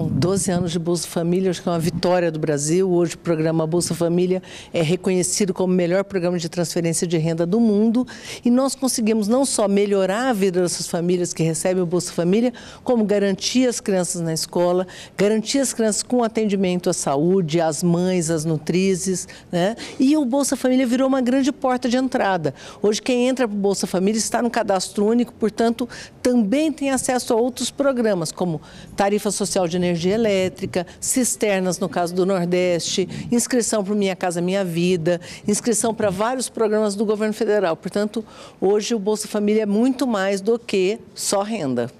12 anos de Bolsa Família, acho que é uma vitória do Brasil. Hoje o programa Bolsa Família é reconhecido como o melhor programa de transferência de renda do mundo. E nós conseguimos não só melhorar a vida dessas famílias que recebem o Bolsa Família, como garantir as crianças na escola, garantir as crianças com atendimento à saúde, às mães, às nutrizes. Né? E o Bolsa Família virou uma grande porta de entrada. Hoje quem entra para o Bolsa Família está no cadastro único, portanto, também tem acesso a outros programas, como tarifa social de energia elétrica, cisternas no caso do Nordeste, inscrição para Minha Casa Minha Vida, inscrição para vários programas do governo federal. Portanto, hoje o Bolsa Família é muito mais do que só renda.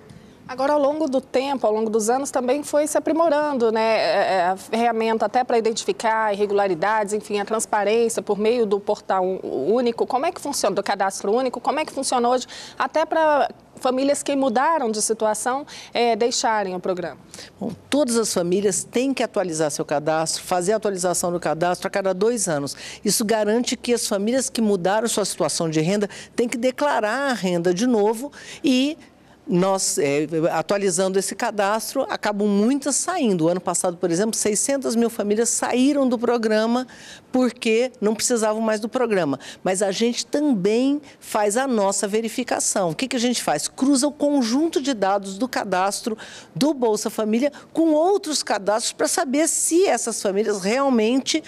Agora, ao longo do tempo, ao longo dos anos, também foi se aprimorando né, é, é, a ferramenta até para identificar irregularidades, enfim, a transparência por meio do portal único. Como é que funciona, do cadastro único? Como é que funciona hoje? Até para famílias que mudaram de situação é, deixarem o programa? Bom, todas as famílias têm que atualizar seu cadastro, fazer a atualização do cadastro a cada dois anos. Isso garante que as famílias que mudaram sua situação de renda têm que declarar a renda de novo e nós é, atualizando esse cadastro, acabam muitas saindo. O ano passado, por exemplo, 600 mil famílias saíram do programa porque não precisavam mais do programa. Mas a gente também faz a nossa verificação. O que, que a gente faz? Cruza o conjunto de dados do cadastro do Bolsa Família com outros cadastros para saber se essas famílias realmente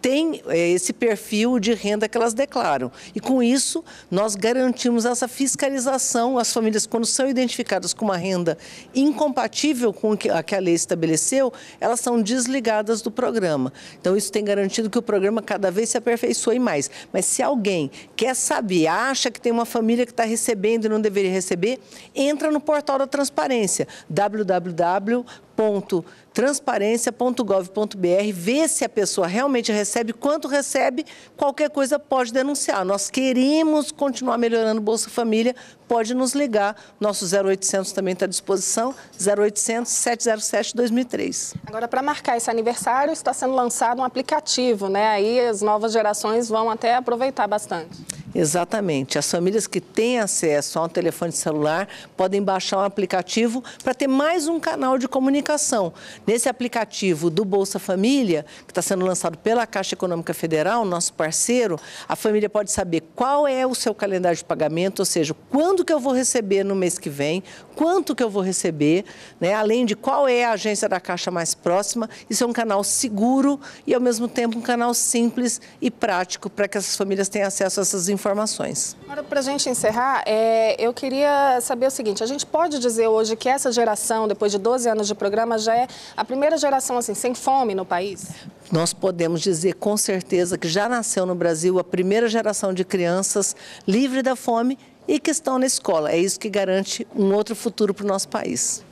têm é, esse perfil de renda que elas declaram. E com isso, nós garantimos essa fiscalização. As famílias, quando são identificadas com uma renda incompatível com a que a lei estabeleceu, elas são desligadas do programa. Então, isso tem garantido que o programa cada vez se aperfeiçoe mais. Mas se alguém quer saber, acha que tem uma família que está recebendo e não deveria receber, entra no portal da transparência, www www.transparência.gov.br, ver se a pessoa realmente recebe, quanto recebe, qualquer coisa pode denunciar. Nós queremos continuar melhorando o Bolsa Família, pode nos ligar. Nosso 0800 também está à disposição, 0800 707 2003. Agora, para marcar esse aniversário, está sendo lançado um aplicativo, né? Aí as novas gerações vão até aproveitar bastante. Exatamente. As famílias que têm acesso a um telefone celular podem baixar um aplicativo para ter mais um canal de comunicação. Nesse aplicativo do Bolsa Família, que está sendo lançado pela Caixa Econômica Federal, nosso parceiro, a família pode saber qual é o seu calendário de pagamento, ou seja, quando que eu vou receber no mês que vem, quanto que eu vou receber, né? além de qual é a agência da Caixa mais próxima. Isso é um canal seguro e, ao mesmo tempo, um canal simples e prático para que essas famílias tenham acesso a essas informações informações. Agora, para a gente encerrar, é, eu queria saber o seguinte: a gente pode dizer hoje que essa geração, depois de 12 anos de programa, já é a primeira geração assim, sem fome no país? Nós podemos dizer com certeza que já nasceu no Brasil a primeira geração de crianças livre da fome e que estão na escola. É isso que garante um outro futuro para o nosso país.